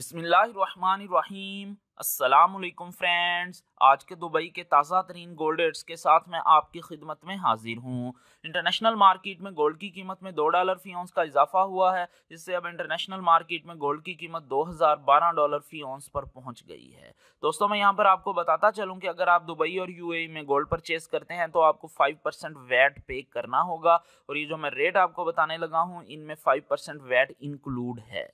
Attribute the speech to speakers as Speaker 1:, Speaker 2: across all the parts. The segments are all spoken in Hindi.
Speaker 1: बसमीम् फ्रेंड्स आज के दुबई के ताज़ा तरीन गोल्ड रेट्स के साथ मैं आपकी खिदमत में हाजिर हूँ इंटरनेशनल मार्केट में गोल्ड की कीमत में दो डॉलर फी ऑन्स का इजाफा हुआ है जिससे अब इंटरनेशनल मार्केट में गोल्ड की कीमत 2012 डॉलर फी ऑन्स पर पहुँच गई है दोस्तों मैं यहाँ पर आपको बताता चलूँ कि अगर आप दुबई और यू में गोल्ड परचेज करते हैं तो आपको फाइव परसेंट वैट पे करना होगा और ये जो मैं रेट आपको बताने लगा हूँ इनमें फाइव परसेंट वैट
Speaker 2: इंक्लूड
Speaker 1: है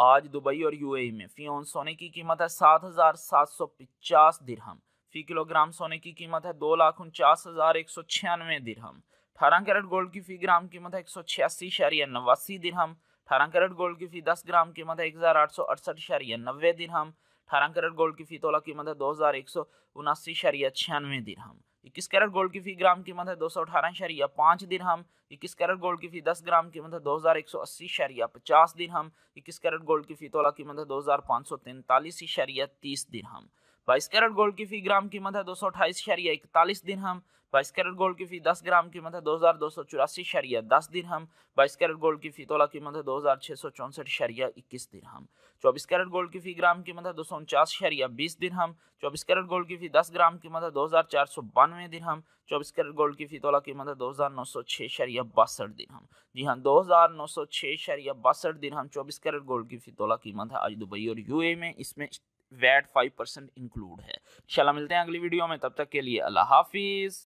Speaker 1: आज दुबई और यूएई में फी ऑन सोने की कीमत है सात हज़ार सात सौ पचास दिरहम फी किलोग्राम सोने की कीमत है दो लाख उनचास हज़ार एक सौ छियानवे दिरहम अठारह कैरेट गोल्ड की फी ग्राम कीमत है एक सौ छियासी शारिया नवासी दिरहम अठारह कैरेट गोल्ड की फी दस ग्राम कीमत है एक हज़ार आठ सौ अड़सठ शारिया नब्बे दिरहम अठारह कैरेट गोल्ड की फी तोला कीमत है दो हज़ार एक सौ उनासी शारिया छियानवे दिरहम इक्कीस कैरेट गोल्ड की फी ग्राम कीमत है दो सौ अठारह शरिया पाँच दिन हम इक्कीस कैरेट गोल्ड की फी दस ग्राम कीमत है दो हज़ार एक सौ अस्सी शरिया पचास दिन हम इक्कीस कैरेट गोल्ड की फी तोला कीमत है दो हज़ार पाँच सौ तैंतालीस शरिया तीस दिन हम बाईस कैरेट गोल्ड की फी ग्राम कीमत है दो सौ अठाईस शरिया इकतालीस दिन हम बाईस कैरेट गोल्ड की फी दस ग्राम कीमत है दो हज़ार दो सौ चौरासी शरिया दस दिन हम बाईस कैरेट गोल्ड की फी तोला कीमत है दो हज़ार छः सौ चौंसठ शरिया इक्कीस दिन हम चौबीस कैरेट गोल्ड की फी ग्राम कीमत है दो सौ उनचास शरिया बीस दिन हम चौबीस कैरेट गोल्ड की फी दस ग्राम कीमत है दो हज़ार चार सौ बानवे दिन हम चौबीस कैरेट गोल्ड की फी तोला कीमत है दो हज़ार नौ सौ छः शरिया बासठ दिन हम जी हाँ दो हज़ार नौ सौ छः शरिया बासठ दिन हम चौबीस कैरेट गोल्ड की फी तोला कीमत है आज दुबई और यू में इसमें वैट फाइव परसेंट
Speaker 2: इंक्लूड है
Speaker 1: चला मिलते हैं अगली वीडियो में तब तक के लिए अल्लाह हाफिज़